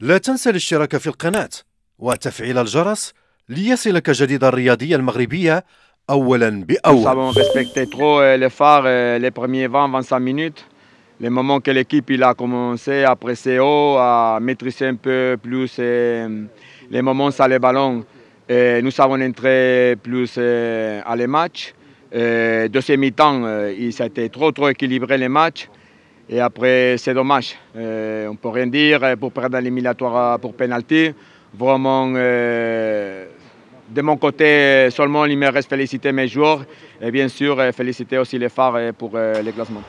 Nous avons respecté trop euh, les phares, euh, les premiers vents 25 minutes. Le moment que l'équipe il a commencé à presser haut, à maîtriser un peu plus euh, les moments sur les ballons, nous avons entré plus à les matchs. Deuxième mi-temps, il s'était trop trop équilibré les matchs. Et après, c'est dommage. Euh, on ne peut rien dire euh, pour perdre l'éliminatoire euh, pour pénalty. Vraiment, de mon côté, seulement il me reste féliciter mes joueurs et bien sûr féliciter aussi les phares pour les classements.